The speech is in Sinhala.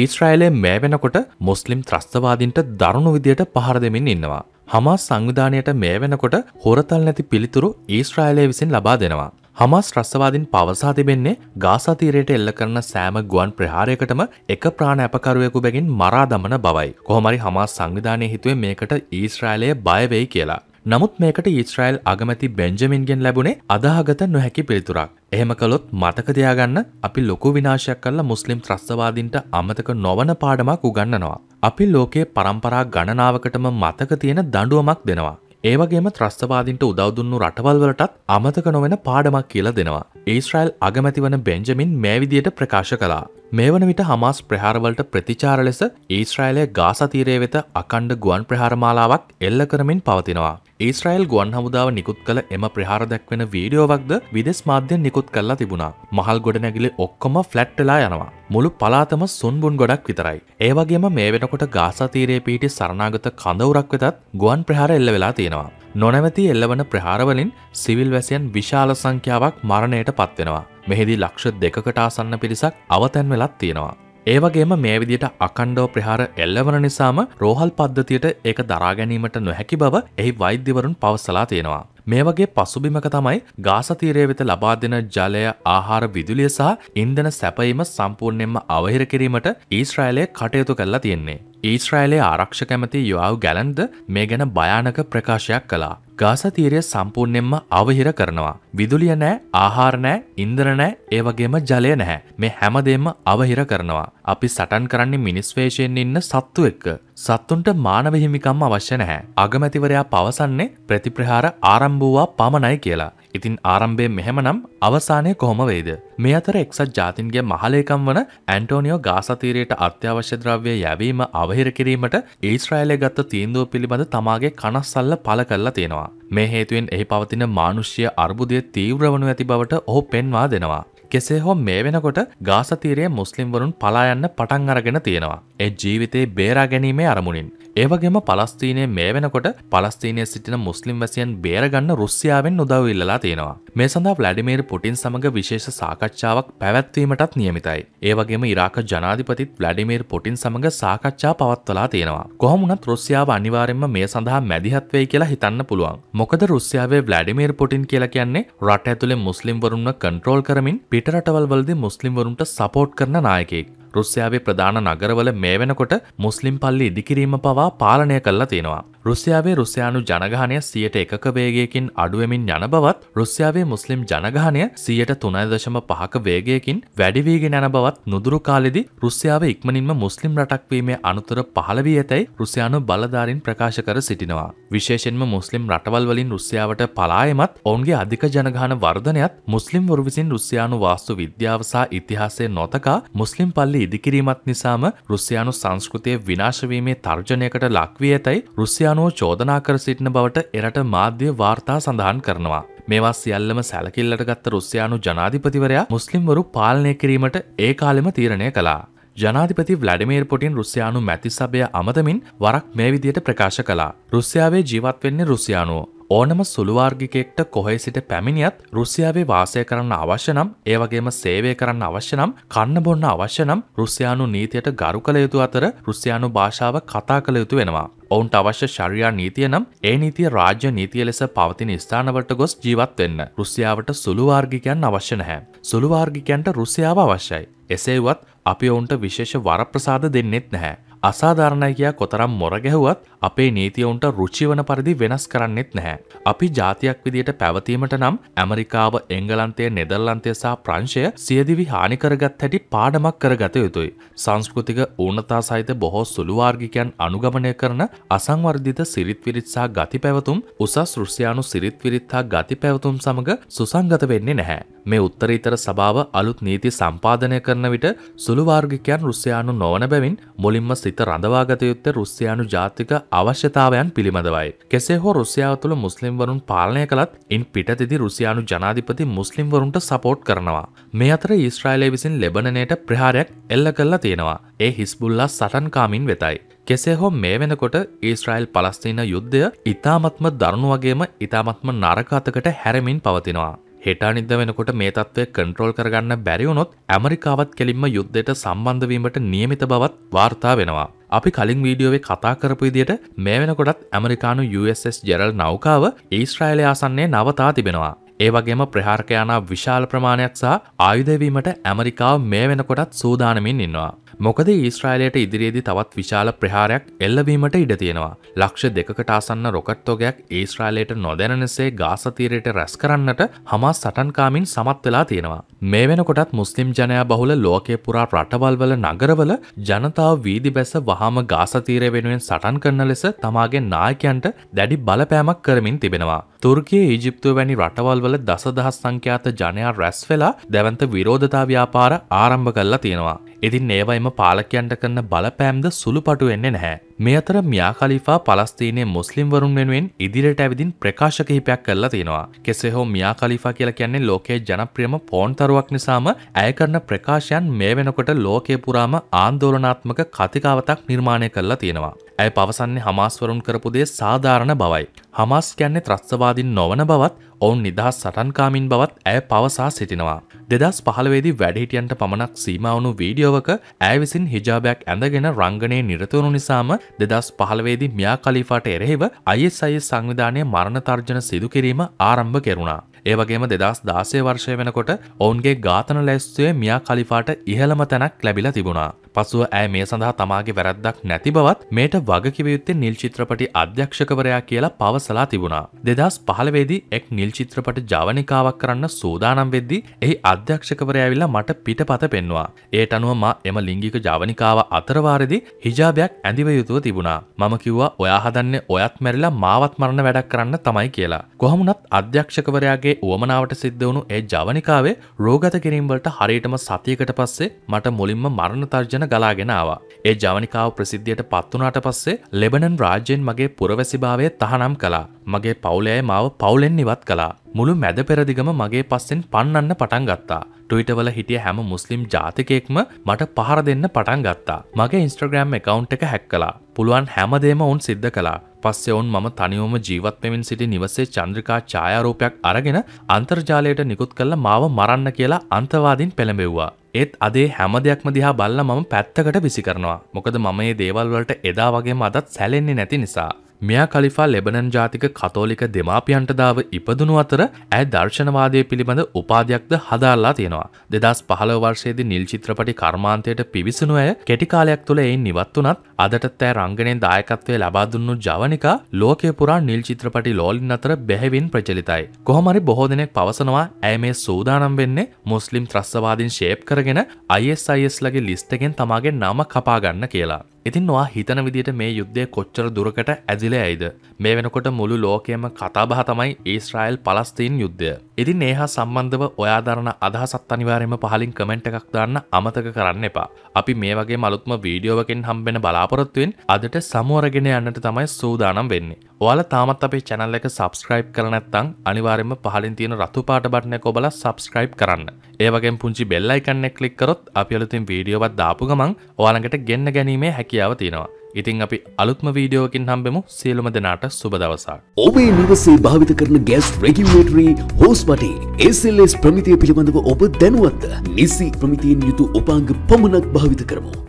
ඒස්ට්‍රයිලේ මේ වෙනකොට මුස්ලිම් ත්‍රස්තවාදින්ට දරුණු විදියට පහර දෙමින් ඉන්නවා. හමා සංවිධානයට මේ වෙනකොට හොරතල් නැති පිළිතුරු ඒස්ට්‍රයිලය විසින් ලබා දෙනවා. හමස් රස්සවාදින් පවසා තිබෙන්නේ ගාසාතීරයට එල්ල කරන සෑම ගුවන් ප්‍රහාරයකටම එක ප්‍රාණ ඇපකරුවෙකු බැගින් මරා දමන බවයි. කොහොමරි හමස් සංවිධානය හිතුවේ මේකට ඊස්රායිලය බයවෙයි කියලා. නමුත් මේකට ඊස්ට්‍රයිල් අගමැති බෙන්ජමින්ගෙන් ලැබුණේ අදාහගත නොහැකි පිළිතුරක්. එහෙම කළොත් මතක තියාගන්න අපි ලොකු විනාශයක් කළා මුස්ලිම් ත්‍රස්තවාදීන්ට අමතක නොවන පාඩමක් උගන්වනවා. අපි ලෝකයේ පරම්පරා ගණනාවකටම මතක තියෙන දඬුවමක් දෙනවා. ඒවගේම ත්‍රස්තවාදින්ට උදවදුන්නු රටවල්වලටත් අමතක නොවෙන පාඩමක් කියලා දෙනවා. ඊස්ට්‍රයිල් අගමැතිවන බෙන්ජමින් මේ විදියට ප්‍රකාශ කලා මේ වන විට හමාස් ප්‍රහාරවලට ප්‍රතිචාර ලෙස ඊස්රායිලය ගාසතීරය වෙත අකණ්ඩ ගුවන් ප්‍රහාරමාලාවක් එල්ල කරමින් පවතිනවා. ඊස්රයිල් ගුවන් හමුදාව නිකුත් කළ එම ප්‍රහාර දැක්වෙන වීඩියෝවක්ද විදෙස් මාධ්‍යෙන් නිකුත් කල්ලා තිබුණා. මහල් ගොඩනැගිලි ඔක්කොම ෆ්ලැට්ටලා යනවා. මුළු පලාතම සුන්බුන් ගොඩක් විතරයි. ඒ වගේම මේ වෙනකොට ගාසතීරයේ පිහිටි සරණාගත කඳවුරක් වෙතත් ගුවන් ප්‍රහාර එල්ල වෙලා තියෙනවා. නොනැවති එල්ලවන ප්‍රහාරවලින් සිවිල් වැසියන් විශාල සංඛ්‍යාවක් මරණයට පත්වෙනවා. මෙහිදී ලක්ෂ දෙකකටාසන්න පිරිසක් අවතැන් වෙලත් තියෙනවා. ඒවගේම මේ විදියට අකණ්ඩෝ ප්‍රහාර එල්ලවන නිසාම රෝහල් පද්ධතියට ඒක දරාගැනීමට නොහැකි බව එහි වෛද්‍යවරුන් පවසලා තියෙනවා. මේ වගේ පසුබිමක තමයි ගාසතීරය වෙත ලබා දෙන ජලය ආහාර විදුලිය සහ ඉන්දන සැපීම සම්පූර්ණයෙන්ම අවහිර කිරීමට ඊස්රායිලය කටයුතු කල්ලා තියෙන්නේ. ඊස්රායිලේ ආරක්ෂ කැමති යවාව් ගැලන්ද මේ ගැන භයානක ප්‍රකාශයක් කලා ගාසා තීරය සම්පූර්ණයෙන්ම අවහිර කරනවා. විදුලිය නෑ, ආහාර නෑ, ඉන්ධන නෑ, ඒ වගේම ජලය නැහැ. මේ හැමදේම අවහිර කරනවා. අපි සටන් කරන්නේ මිනිස් වේශයෙන් ඉන්න සත්තු එක්ක. සත්තුන්ට මානව හිමිකම් අවශ්‍ය නැහැ. අගමැතිවරයා පවසන්නේ ප්‍රතිප්‍රහාර ආරම්භ වූවා පමණයි කියලා. ඉතින් ආරම්භය මෙහෙමනම් අවසානය කොහොම වේද. මේ අතර එක්සත් ජාතින්ගේ මහලේකම් වන ඇන්ටෝනිියෝ ගාසතීරයට අත්‍යවශ්‍ය ද්‍රව්‍ය යැවීම අවහිර කිරීමට ඊස්රායිලය ගත්ත තීන්දුව පිළිබඳ තමාගේ කනස්සල්ල පල කරලා තියෙනවා. මේ හේතුවෙන් එහි පවතින මානුෂ්‍යය අර්බුදය තීව්‍රවනු ඇති බවට ඔහු පෙන්වා දෙනවා. කෙසේ හෝ මේ වෙනකොට ගාසතීරයේ මුස්ලිම්වරුන් පලායන්න පටන් අරගෙන තියෙනවා. එ ජීවිතේ බේරා ගැනීමේ අරමුණින්. ඒවගේම පලස්තිීනය මේ වෙනකොට පලස්තිීනය සිටින මුස්ලිම් වැසියන් බේරගන්න රුස්යාවෙන් නොදවවිල්ලලා තියෙනවා මේ සඳහා ්ලඩිමේර් පුටින් සමඟ විශේෂ සාකච්ඡාවක් පැවැත්වීමටත් නියමිතයි ඒවගේම ඉරාක ජනාධිපතිත් ්ලඩිමේර් පුටින් සමඟ සාකච්ඡා පවත්වලා තියෙනවා කොහමුණත් රුස්යාව අනිවාරෙන්ම මේ සඳහා මැදිහත්වේ කියලා හිතන්න පුළුවන් මොකද රුස්යාවේ ්ලඩිමේර් පුටින් කියලා කියන්නේ රට ඇතුළේ මුස්ලිම්වරුන්න කන්ට්‍රෝල් කරමින් පිටරටවල්වලදි මුස්ලිම්වරුන්ට සපෝට් කරන නායකෙක් රුස්යාවේ ප්‍රධාන නගරවල මේ වෙනකොට මුස්ලිම් පල්ලි ඉදිකිරීම පවා පාලනය කල්ලා තියෙනවා. රුසියාවේ රුසියානු ජනගහනය සියට එකක වේගයකින් අඩුවමින් යන බවත් රුසියාවේ මුස්ලිම් ජනගහනය සියට තුනයිදශම පහක වේගයකින් වැඩිවීගෙන යන බවත් නුදුරු කාලෙදි රුසියාව ඉක්මනින්ම මුස්ලිම් රටක්වීමේ අනුතර පහළවී ඇතැයි රුසියානු බලධාරින් ප්‍රකාශ කර සිටිනවා. විශේෂෙන්ම මුස්ලිම් රටවල්වලින් රුසියාවට පලායමත් ඔවුන්ගේ අධික ජනගහන වර්ධනයත් මුස්ලිම් වරු විසින් රුසියානු වාස්තු විද්‍යාව සහ ඉතිහාසය නොතකා මුස්ලිම් පල්ලි ඉදිකිරීමත් නිසාම රුසියානු සංස්කෘතිය විනාශවීමේ තර්ජනයකට ලක්වී ඇතැයි රුසියා අනුව චෝදනා කර සිටින බවට එරට මාධ්‍ය වාර්තා සඳහන් කරනවා. මේවා සියල්ලම සැලකිල්ලට ගත්ත රුස්යානු ජනාධිපතිවරයා මුස්ලිම්වරු පාලනය කිරීමට ඒ කාලෙම තීරණය කලා. ජනාධිපති වලඩිමේර් පොටින් රුස්යානු මැති සභය අමතමින් වරක් මේ විදියට ප්‍රකාශ කලා. රුස්යාවේ ජීවත්වෙන්නේ රුස්යානුව ඕනම සුළුවාර්ගිකෙක්ට කොහේ සිට පැමිණියත් රුසියාවේ වාසය කරන්න අවශ්‍ය නම් ඒවගේම සේවය කරන්න අවශ්‍ය නම් කන්න බොන්න අවශ්‍ය නම් රුසියානු නීතියට ගරු කළ යුතු අතර රුසියානු භාෂාව කතා කළ යුතු වෙනවා. ඔවුන්ට අවශ්‍ය ශරයා නීතිය නම් ඒ නීතිය රාජ්‍ය නීතිය ලෙස පවතින ස්ථානවලට ගොස් ජීවත් වෙන්න රුසියාවට සුළුවාර්ගිකයන් අවශ්‍ය නැහැ. සුළුවාර්ගිකයන්ට රුසියාව අවශ්‍යයි. එසේවත් අපි ඔවුන්ට විශේෂ වරප්‍රසාද දෙන්නෙත් නැහැ. අසාධාරණයි කියා කොතරම් මොර ගැහුවත් අපේ නීතියවුන්ට රුචිවන පරිදි වෙනස් කරන්නෙත් නැහැ. අපි ජාතියක් විදියට පැවතීමට නම් ඇමරිකාව එංගලන්තය නෙදල්ලන්තය සහ ප්‍රංශය සියදිවි හානිකරගත් හැටි පාඩමක් කරගත යුතුයි. සංස්කෘතික ඌනතා සහිත බොහෝ සුළුවාර්ගිකයන් අනුගමනය කරන අසංවර්ධිත සිරිත් විරිත්සා ගති පැවතුම් උසස් රුසියානු සිරිත් විරිත්තා ගති පැවතුම් සමඟ සුසංගත වෙන්නේ නැහැ. මේ උත්තරීතර සභාව අලුත් නීති සම්පාදනය කරන විට සුළුවාර්ගිකයන් රුසියානු නොවන බැවින් මුලින්ම සිත සිත රඳවාගත යුත්තේ රුස්සියානු ජාතික අවශ්‍යතාවයන් පිළිබඳවයි. කෙසේ හෝ රුසියාව තුළ මුස්ලිම්වරුන් පාලනය කළත් ඉන් පිටතිදි රුසියානු ජනාධිපති මුස්ලිම්වරුන්ට සපෝට් කරනවා. මේ අතර ඊස්ට්‍රයිලය විසින් ලෙබනනයට ප්‍රහාරයක් එල්ල කල්ලා තියෙනවා. ඒ හිස්බුල්ලා සටන්කාමින් වෙතයි. කෙසේ හෝ මේ වෙනකොට ඊස්ට්‍රයිල් පලස්තිීන යුද්ධය ඉතාමත්ම දරුණු වගේම ඉතාමත්ම නරකාතකට හැරමින් පවතිනවා. හෙට අනිද්ද වෙනකොට මේ තත්ත්වය කන්ට්‍රෝල් කරගන්න බැරි වුණොත් ඇමරිකාවත් කෙලින්ම යුද්ධයට සම්බන්ධ වීමට නියමිත බවත් වාර්තා වෙනවා. අපි කලින් වීඩියෝවේ කතා කරපු විදිහට මේ වෙනකොටත් ඇමරිකානු USS ජෙරල් නෞකාව ඊශ්‍රායලය ආසන්නයේ නවතා තිබෙනවා. ඒවගේම ප්‍රහාර්කයානා විශාල ප්‍රමාණයක් සහ ආයුධවීමට ඇමරිකාව මේ වෙනකොටත් සූදානමින් ඉන්නවා. මොකද ඊස්ට්‍රයිලයට ඉදිරියේදී තවත් විශාල ප්‍රහාරයක් එල්ලවීමට ඉඩ තියෙනවා. ලක්ෂ දෙකකට ආසන්න රොකට්තෝගයක් ඊස්ට්‍රයිලයට නොදැනනසේ ගාසතීරයට රැස් කරන්නට හමා සටන්කාමින් සමත් වෙලා තියෙනවා. මේ වෙනකොටත් මුස්ලිම් ජනයා බහුල ලෝකය පුරා රටවල්වල නගරවල ජනතාව වීදි බැස වහම ගාසතීරය වෙනුවෙන් සටන් කරන ලෙස තමාගේ නායකයන්ට දැඩි බලපෑමක් කරමින් තිබෙනවා. තුර්කිය ඊජිප්තුව වැනි රටවල්වල වල දසදහස් සංඛ්‍යාත ජනයා රැස් වෙලා දැවන්ත විරෝධතා ව්‍යාපාර ආරම්භ කල්ලා තියෙනවා. ඉතින් ඒවයිම පාලකයන්ට කරන බලපෑම්ද සුළු පටු වෙන්නේ නැහැ. මේ අතර මියා කලිෆා පලස්තීනය මුස්ලිම්වරුන් වෙනුවෙන් ඉදිරිට ඇවිදින් ප්‍රකාශ කිහිපයක් කරලා තියෙනවා. කෙසේ හෝ මියා කලිෆා කියලා කියන්නේ ලෝකයේ ජනප්‍රියම පෝන්තරුවක් නිසාම ඇය කරන ප්‍රකාශයන් මේ වෙනකොට ලෝකය පුරාම ආන්දෝලනාත්මක කතිකාවතක් නිර්මාණය කරලා තියෙනවා. ඇය පවසන්නේ හමාස්වරුන් කරපු දේ සාධාරණ බවයි. හමාස් කියන්නේ ත්‍රස්තවාදින් නොවන බවත් ඔවුන් නිදහස් සටන්කාමින් බවත් ඇය පවසා සිටිනවා. දෙදස් පහළවේදි වැඩහිටියන්ට පමණක් සීමවුණු වීඩියෝවක ඇය විසින් හිජාබයක් ඇඳගෙන රංගනයේ නිරතුවුණු නිසාම දෙදස් පහළවේදි මියා කලිෆාට එරෙහිව අයිSI සංවිධානය මරණතර්ජන සිදුකිරීම ආරම්භ කෙරුණා. ඒවගේම දෙදස් දාසය වර්ෂය වෙනකොට ඔවුන්ගේ ඝාතන ලැස්තුවේ මියා කලිෆාට ඉහළම තැනක් ලැබිලා තිබුණා. පසුව ඇය මේ සඳහා තමාගේ වැරද්දක් නැති බවත් මේට වගකිවයුත්තේ නිල් චිත්‍රපටි අධ්‍යක්ෂකවරයා කියලා පවසලා තිබුණා. දෙදස් පහලවේදී එක් නිල් චිත්‍රපට ජවනිකාවක් කරන්න සූදානම් වෙද්දී එහි අධ්‍යක්ෂකවරයාවිල්ලා මට පිට පත පෙන්වා. ඒට අනුව මා එම ලිංගික ජවනිකාව අතරවාරදි හිජාබයක් ඇඳිව යුතුව තිබුණා. මම කිව්වා ඔයා හදන්නේ ඔයත් මැරිලා මාවත් මරණ වැඩක් කරන්න තමයි කියලා. කොහමුණත් අධ්‍යක්ෂකවරයාගේ වුවමනාවට සිද්ධ වුණු ඒ ජවනිකාවේ රෝගත කිරීම්වලට හරියටම සතියකට පස්සේ මට මුලින්ම මරණ තර්ජන කරගෙන ගලාගෙනවා. ඒ ජවනිකාව ප්‍රසිද්ධියට පත්වනාට පස්සේ ලෙබනන් රාජ්‍යෙන් මගේ පුරවැසිභාවය තහනම් කලා. මගේ පවුලෑය මාව පවුලෙන් නිවත් කලා. මුළු මැද පෙරදිගම මගේ පස්සෙන් පන්නන්න පටන් ගත්තා. ටවිටවල හිටිය හැම මුස්ලිම් ජාතිකයෙක්ම මට පහර දෙන්න පටන් ගත්තා. මගේ ඉන්ස්ට්‍රග්‍රම් එකකවන්් එක හැක් කලා පුළුවන් හැමදේම ඔවුන් සිද්ධ කලා පස්සේ ඔවුන් මම තනිවම ජීවත් පෙමින් සිටි නිවසේ චන්ද්‍රිකා ඡායාරූපයක් අරගෙන අන්තර්ජාලයට නිකුත් කල්ල මාව මරන්න කියලා අන්තවාදින් පෙළඹෙව්වා. ඒත් අදේ හැම දෙයක්ම දිහා බල්ල මම පැත්තකට විසි කරනවා මොකද මම ඒ දේවල්වලට එදා වගේම අදත් සැලෙන්නේ නැති නිසා මෙයා කලිෆා ලෙබනන් ජාතික කතෝලික දෙමාපියන්ට දාව ඉපදුණු අතර ඇය දර්ශනවාදය පිළිබඳ උපාධයක්ද හදාල්ලා තියෙනවා. දෙදස් පහළ වර්ෂයේදි නිල් චිත්‍රපටි කර්මාන්තයට පිවිසුණු ඇය කෙටිකාලයක් තුළ එයින් නිවත් වනත් අදට තෑ රංගනයෙන් දායකත්වය ලබාදුන්නු ජවනිකා ලෝකය පුරා නිල් චිත්‍රපටි ලෝලින් අතර බැහැවින් ප්‍රචලිතයි. කොහොමරි බොහෝ දෙනෙක් පවසනවා ඇය මේ සූදානම් වෙන්නේ මුස්ලිම් ත්‍රස්වාදින් ශේප් කරගෙන අයිස්යිස් ලගේ ලිස්ටගෙන් තමාගේ නම කපාගන්න කියලා. ඉතින් වා හිතන විදිට මේ යුද්ධය කොච්චර දුරකට ඇදිල ඇයිද මේ වෙනකොට මුළු ලෝකයම කතාබහ තමයි ඒස්රයිල් පලස්තීන් යුද්ධය ඉතින් ඒහා සම්බන්ධව ඔයාධරණ අදහසත් අනිවාරයම පහලින් කමෙන්ට් එකක් දාන්න අමතක කරන්න එපා අපි මේ වගේ මලුත්ම වීඩියෝවකෙන් හම්බෙන බලාපොරොත්තුවෙන් අදට සමුවරගෙන යන්නට තමයි සූදානම් වෙන්නේ ඔයාල තාමත් අපේ චැනල් එක සබස්ක්‍රයිබ් කරනැත්තං අනිවාරෙන්ම පහලින් තියෙන රතු පාට බටනය කොබල සබස්ක්‍රයිබ් කරන්න ඒවගේ පුංචි බෙල්ලයිකන්නෙ කලික් කරොත් අපියලතින් වීඩියෝවත් දාපු ගමන් ඔයාලඟට ගෙන්න්න ගැනීමේ හැකි හැකියාව තියෙනවා. ඉතින් අපි අලුත්ම වීඩියෝකින් හම්බෙමු සියලුම දෙනාට සුබ දවසක්. ඔබේ නිවසේ භාවිත කරන ගෑස් රෙගියුලේටරි හෝස් වටේ SLS ප්‍රමිතිය පිළිබඳව ඔබ දැනුවත්ද? නිසි ප්‍රමිතියෙන් යුතු උපාංග පමණක් භාවිත කරමු.